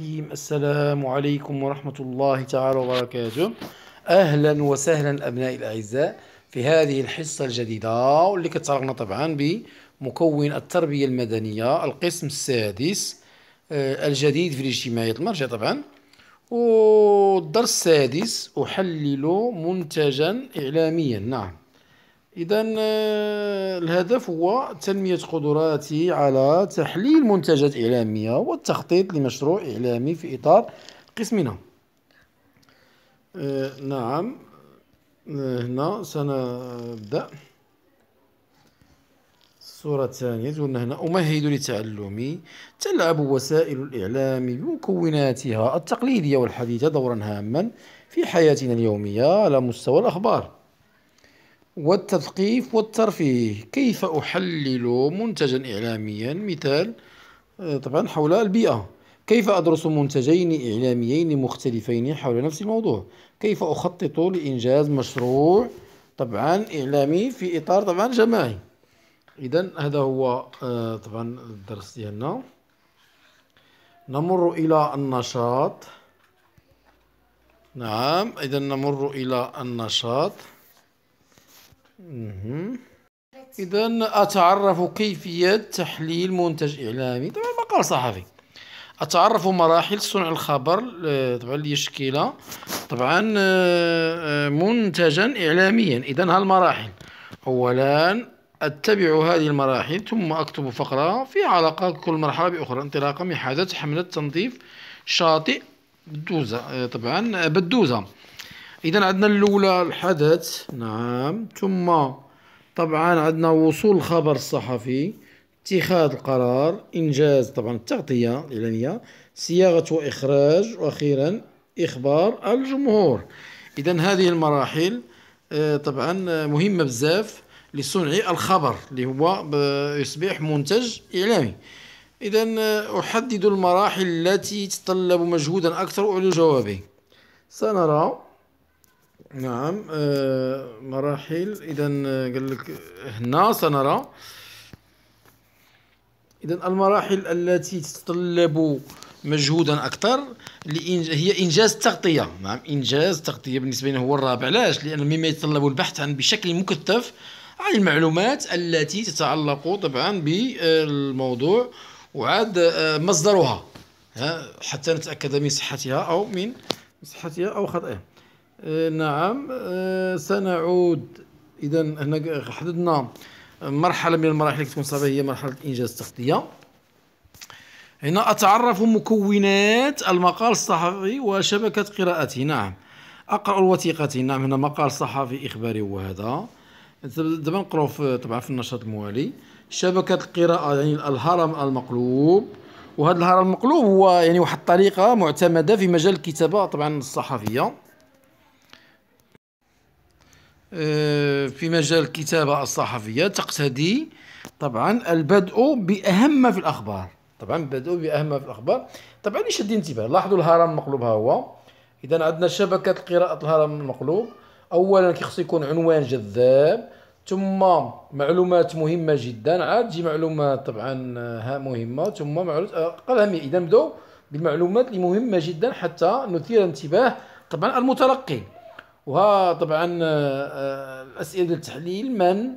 الرحيم السلام عليكم ورحمة الله تعالى وبركاته أهلا وسهلا أبنائي الأعزاء في هذه الحصة الجديدة واللي كتعرفنا طبعا بمكون التربية المدنية القسم السادس آه، الجديد في الاجتماعيات المرجع طبعا والدرس السادس أحلل منتجا إعلاميا نعم إذا آه، الهدف هو تنمية قدراتي على تحليل منتجات إعلامية والتخطيط لمشروع إعلامي في إطار قسمنا آه نعم آه، هنا سنبدأ الصورة الثانية قلنا هنا أمهد لتعلمي تلعب وسائل الإعلام بمكوناتها التقليدية والحديثة دورا هاما في حياتنا اليومية على مستوى الأخبار والتثقيف والترفيه كيف أحلل منتجا إعلاميا مثال آه، طبعا حول البيئة كيف أدرس منتجين إعلاميين مختلفين حول نفس الموضوع كيف أخطط لإنجاز مشروع طبعا إعلامي في إطار طبعا جماعي إذا هذا هو آه، طبعا الدرس ديالنا نمر إلى النشاط نعم إذا نمر إلى النشاط اذا اتعرف كيفيه تحليل منتج اعلامي طبعا مقال صحفي اتعرف مراحل صنع الخبر آه، طبعا ليشكيله طبعا آه، آه، منتجا اعلاميا اذا هالمراحل اولا اتبع هذه المراحل ثم اكتب فقره في علاقه كل مرحله باخرى انطلاقا من حدث حمله تنظيف شاطئ دوزه طبعا بدوزه اذا عندنا الاولى الحدث نعم ثم طبعا عندنا وصول الخبر الصحفي اتخاذ القرار انجاز طبعا التغطيه الاعلانيه صياغه واخراج واخيرا اخبار الجمهور اذا هذه المراحل آه، طبعا مهمه بزاف لصنع الخبر اللي هو يصبح منتج اعلامي اذا آه، احدد المراحل التي تتطلب مجهودا اكثر على جوابي سنرى نعم آه، مراحل اذا آه، قال لك هنا سنرى اذا المراحل التي تتطلب مجهودا اكثر هي انجاز التغطيه نعم انجاز التغطيه بالنسبه لنا هو الرابع علاش لان مما يتطلب البحث عن بشكل مكثف عن المعلومات التي تتعلق طبعا بالموضوع وعاد آه، مصدرها حتى نتاكد من صحتها او من صحتها او خطئها إيه، نعم إيه، سنعود اذا هنا حددنا مرحله من المراحل اللي تكون صعبه هي مرحله الانجاز التغطيه هنا اتعرف مكونات المقال الصحفي وشبكه قراءته نعم اقرا الوثيقه نعم هنا مقال صحفي اخباري هو هذا دابا نقراو طبعا في النشاط الموالي شبكه القراءه يعني الهرم المقلوب وهذا الهرم المقلوب هو يعني واحد الطريقه معتمده في مجال الكتابه طبعا الصحفيه آه، في مجال الكتابة الصحفية تقتدي طبعا البدء بأهم ما في الأخبار طبعا البدء بأهم ما في الأخبار طبعا يشد الانتباه انتباه لاحظوا الهرم المقلوب ها هو إذا عندنا شبكة قراءة الهرم المقلوب أولا كيخص يكون عنوان جذاب ثم معلومات مهمة جدا عاد تجي معلومات طبعا آه، ها مهمة ثم معلومات آه، أقل أهمية إذا نبداو بالمعلومات اللي مهمة جدا حتى نثير انتباه طبعا المتلقي وها طبعا آه، آه، الاسئله التحليل من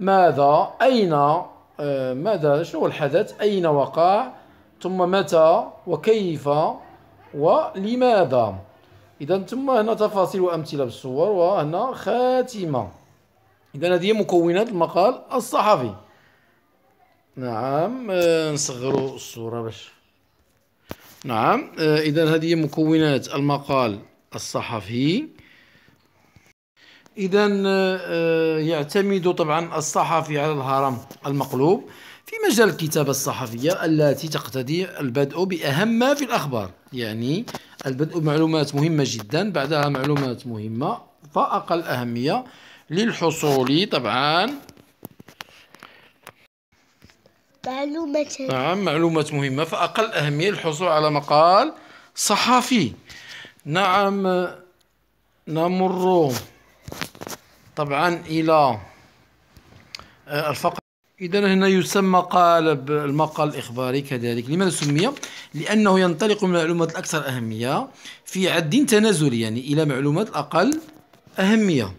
ماذا اين آه، ماذا شنو هو الحدث اين وقع ثم متى وكيف ولماذا اذا ثم هنا تفاصيل وامثله بالصور وهنا خاتمه اذا هذه مكونات المقال الصحفي نعم نصغروا الصوره باش نعم اذا هذه مكونات المقال الصحفي اذا آه، آه، يعتمد طبعا الصحفي على الهرم المقلوب في مجال الكتابة الصحفية التي تقتضي البدء بأهم ما في الأخبار يعني البدء بمعلومات مهمة جدا بعدها معلومات مهمة فأقل أهمية للحصول طبعا معلومات نعم معلومات مهمة فأقل أهمية للحصول على مقال صحفي نعم نمر طبعا إلى آه، الفقرة إذا هنا يسمى قالب المقال الإخباري كذلك لماذا سمي؟ لأنه ينطلق من المعلومات الأكثر أهمية في عد تنازلي يعني إلى معلومات أقل أهمية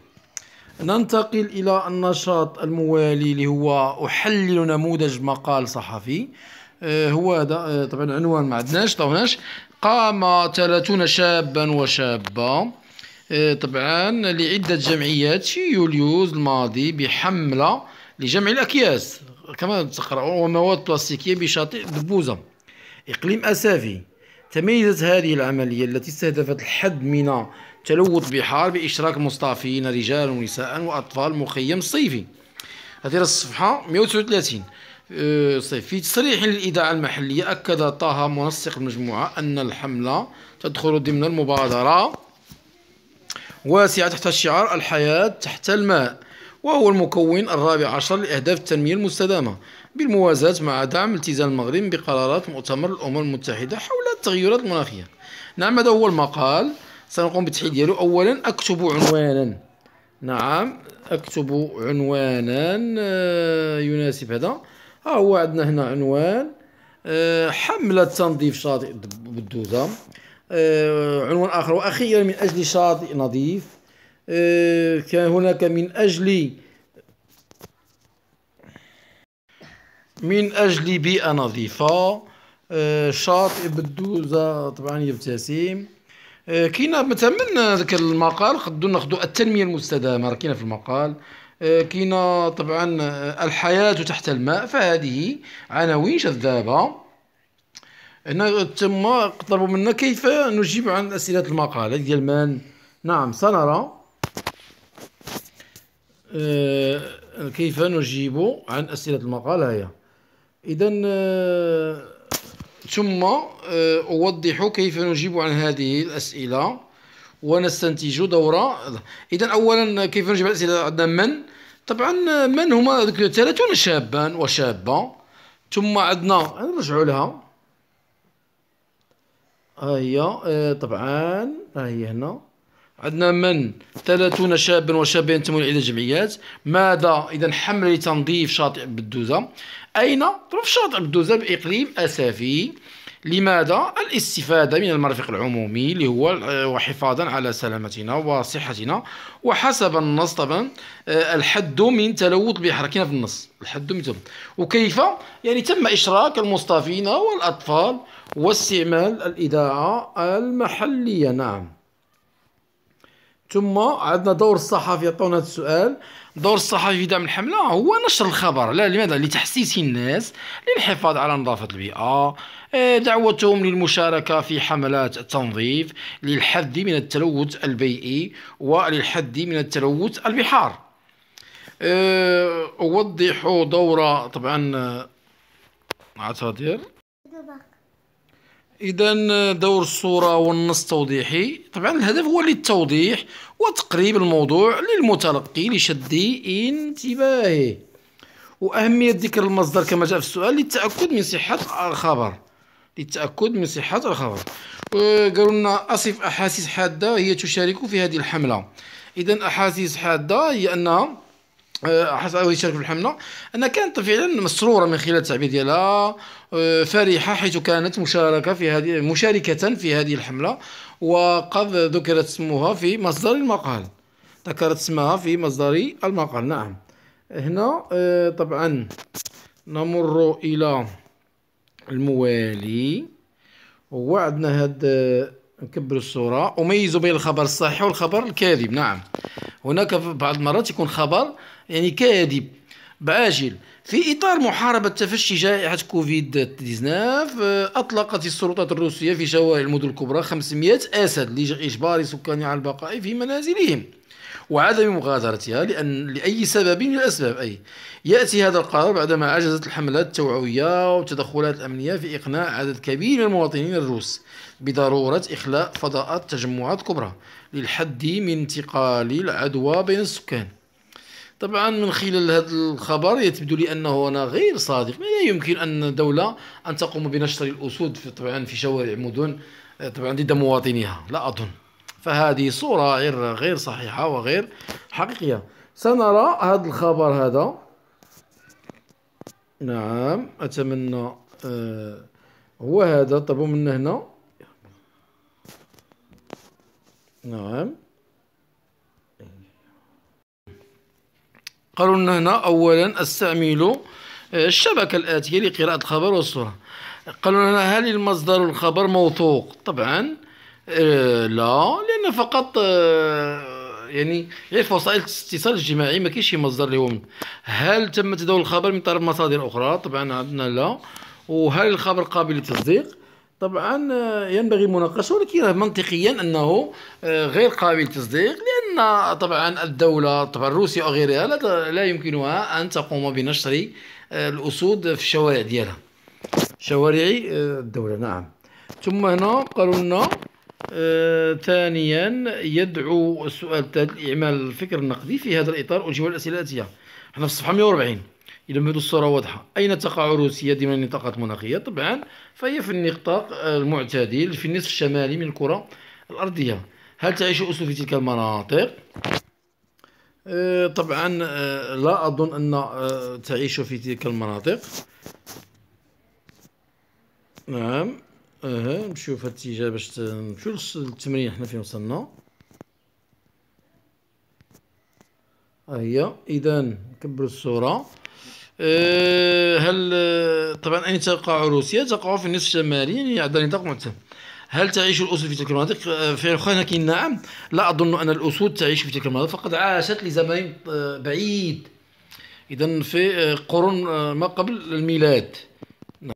ننتقل إلى النشاط الموالي اللي هو أحلل نموذج مقال صحفي آه، هو هذا آه، طبعا عنوان ما عندناش طوناش قام 30 شابا وشابة آه، طبعا لعدة جمعيات في يوليوز الماضي بحملة لجمع الأكياس كما تقرأوا ومواد بلاستيكية بشاطئ دبوزة إقليم أسافي تميزت هذه العملية التي استهدفت الحد من تلوث البحار بإشراك مصطافين رجال ونساء وأطفال مخيم صيفي هذه الصفحة 139 آه، في تصريح للإذاعة المحلية أكد طه منسق المجموعة أن الحملة تدخل ضمن المبادرة واسعة تحت الشعار الحياة تحت الماء وهو المكون الرابع عشر لأهداف التنمية المستدامة بالموازاة مع دعم التزام المغرب بقرارات مؤتمر الأمم المتحدة حول التغيرات المناخية نعم هذا هو المقال سنقوم بتحديد ديالو أولا أكتب عنوانا نعم أكتب عنوانا آه، يناسب هذا ها هو عندنا هنا عنوان آه، حملة تنظيف شاطئ بالدوزة آه، عنوان آخر وأخيرا يعني من أجل شاطئ نظيف آه، كان هناك من أجل من أجل بيئة نظيفة آه، شاطئ بالدوزة طبعا يبتسم كاينه مثلا ذاك المقال قدو ناخذوا التنميه المستدامه راه كاينه في المقال كاينه طبعا الحياه تحت الماء فهذه عناوين جذابه هنا تما طلبوا منا كيف نجيب عن اسئله المقاله ديال من نعم سنرى آه، كيف نجيب عن اسئله المقاله هي اذا آه، ثم آه، اوضح كيف نجيب عن هذه الاسئله ونستنتج دورة اذا اولا كيف نجيب عن الاسئله عندنا من طبعا من هما 30 شابا وشابه ثم عندنا نرجعوا لها ها أيوة، آه، هي طبعا ها آه، هي هنا عندنا من 30 شابا وشابا ينتمون الى جمعيات ماذا اذا حمل لتنظيف شاطئ بدوزه اين طرف شاطئ بدوزه باقليم اسافي لماذا الاستفاده من المرفق العمومي اللي هو آه، وحفاظا على سلامتنا وصحتنا وحسب النص طبعا الحد من تلوث بحركنا في النص الحد من تلوث وكيف يعني تم اشراك المصطفين والاطفال واستعمال الإذاعة المحلية نعم ثم عندنا دور الصحفي يعطونا السؤال دور الصحفي في دعم الحملة هو نشر الخبر لا لماذا لتحسيس الناس للحفاظ على نظافة البيئة آه، دعوتهم للمشاركة في حملات التنظيف للحد من التلوث البيئي وللحد من التلوث البحار آه، أوضح دور طبعا آه، عتادير اذا دور الصوره والنص توضيحي طبعا الهدف هو للتوضيح وتقريب الموضوع للمتلقي لشد انتباهه واهميه ذكر المصدر كما جاء في السؤال للتاكد من صحه الخبر للتاكد من صحه الخبر قالوا لنا اصف احاسيس حاده هي تشارك في هذه الحمله اذا احاسيس حاده هي انها يشارك آه، في الحمله انها كانت فعلا مسروره من خلال التعبير ديالها آه، فرحه حيث كانت مشاركه في هذه مشاركه في هذه الحمله وقد ذكرت اسمها في مصدر المقال ذكرت اسمها في مصدر المقال نعم هنا آه، طبعا نمر الى الموالي وعندنا هاد نكبر الصوره أميز بين الخبر الصحيح والخبر الكاذب نعم هناك بعض المرات يكون خبر يعني كاذب بعاجل في إطار محاربة تفشي جائحة كوفيد 19 آه، أطلقت السلطات الروسية في شوارع المدن الكبرى 500 أسد لإجبار سكانها على البقاء في منازلهم وعدم مغادرتها لأن لأي سبب من الأسباب أي يأتي هذا القرار بعدما عجزت الحملات التوعوية والتدخلات الأمنية في إقناع عدد كبير من المواطنين الروس بضرورة إخلاء فضاءات تجمعات كبرى للحد من انتقال العدوى بين السكان طبعا من خلال هذا الخبر يبدو لي انه انا غير صادق لا يمكن ان دوله ان تقوم بنشر الاسود في طبعا في شوارع مدن آه، طبعا ضد مواطنيها لا اظن فهذه صوره غير غير صحيحه وغير حقيقيه سنرى هذا الخبر هذا نعم اتمنى آه هو هذا طب من هنا نعم قالوا لنا هنا أولا استعملوا آه، الشبكة الآتية لقراءة الخبر والصورة قالوا لنا هل المصدر الخبر موثوق طبعا آه، لا لأن فقط آه، يعني غير وسائل الاتصال الاجتماعي ما كاينش شي مصدر هو هل تم تداول الخبر من طرف مصادر اخرى طبعا عندنا لا وهل الخبر قابل للتصديق طبعا ينبغي مناقشه ولكن منطقيا انه غير قابل للتصديق لان أن طبعا الدولة طبعا روسيا وغيرها لا, لا يمكنها أن تقوم بنشر آه، الأسود في الشوارع ديالها شوارع آه، الدولة نعم ثم هنا قالوا لنا آه، ثانيا يدعو السؤال الثالث إعمال الفكر النقدي في هذا الإطار أجيب الأسئلة الآتية حنا في الصفحة 140 إذا هذه الصورة واضحة أين تقع روسيا ضمن النطاقات المناخية طبعا فهي في النطاق المعتدل في النصف الشمالي من الكرة الأرضية هل تعيش أسل في تلك المناطق؟ آه، طبعا آه، لا أظن أن آه، تعيش في تلك المناطق نعم اها نشوف هاد الاتجاه باش نمشيو للتمرين حنا فين وصلنا ها هي اذا نكبر الصوره هل طبعا اين تقع روسيا تقع في النصف الشمالي يعني عند نطاق معتم هل تعيش الأسود في تلك المناطق؟ آه، في لكن نعم لا أظن أن الأسود تعيش في تلك المناطق فقد عاشت لزمن آه، بعيد إذا في آه، قرون ما قبل الميلاد نعم.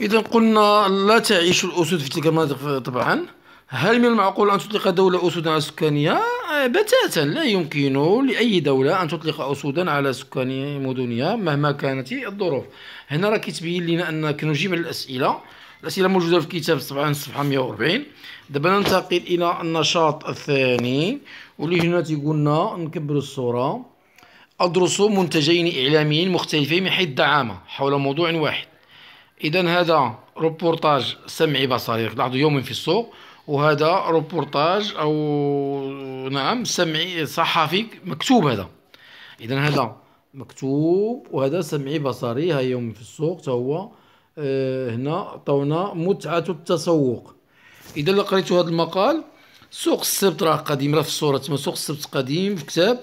إذا قلنا لا تعيش الأسود في تلك المناطق طبعا هل من المعقول أن تطلق دولة اسود على سكانها؟ بتاتا لا يمكن لأي دولة أن تطلق أسودا على سكان مدنها مهما كانت الظروف هنا راه كتبين لنا أن كنجيب على الأسئلة الاسئله موجوده في الكتاب طبعا الصفحه 140 دابا ننتقل الى النشاط الثاني واللي هنا تيقولنا نكبر الصوره ادرس منتجين اعلاميين مختلفين من حيث الدعامه حول موضوع واحد اذا هذا روبورتاج سمعي بصري لاحظوا يوم في السوق وهذا روبورتاج او نعم سمعي صحفي مكتوب هذا اذا هذا مكتوب وهذا سمعي بصري ها يوم في السوق تا هو آه، هنا عطاونا متعه التسوق اذا اللي قريتوا هذا المقال سوق السبت راه قديم راه في الصوره تما سوق السبت قديم في كتاب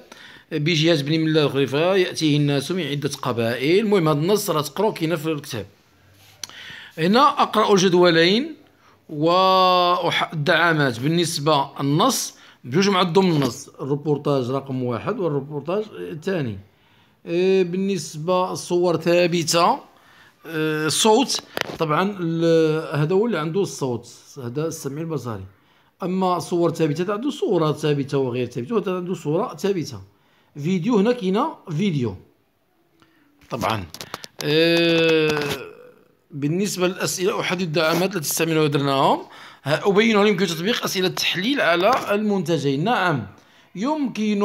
بجهه بني ملا الخريفه ياتيه الناس من عده قبائل المهم هذا النص راه تقراو كاين في الكتاب هنا اقرا الجدولين والدعامات بالنسبه النص بجوج الضم النص الروبورتاج رقم واحد والروبورتاج الثاني آه، بالنسبه الصور ثابته آه، الصوت طبعا هذا هو اللي عنده الصوت هذا السمع البصري اما صور ثابته عنده صوره ثابته وغير ثابته هذا عنده صوره ثابته فيديو هنا كاينه فيديو طبعا آه، بالنسبه للاسئله احدد الدعامات التي استعملناها ودرناهم ابين لهم يمكن تطبيق اسئله التحليل على المنتجين نعم يمكن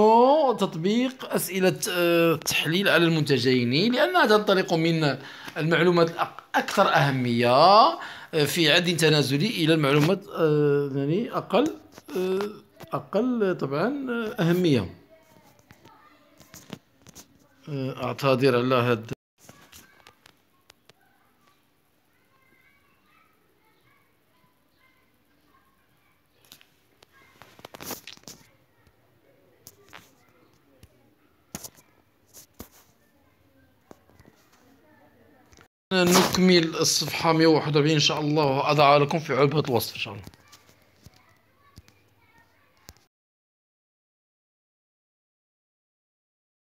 تطبيق أسئلة التحليل آه، على المنتجين لأنها تنطلق من المعلومات الأكثر أهمية آه، في عد تنازلي إلى المعلومات آه، يعني أقل أقل طبعا أهمية أعتذر على هذا نكمل الصفحه 141 ان شاء الله واضعها لكم في علبه الوصف ان شاء الله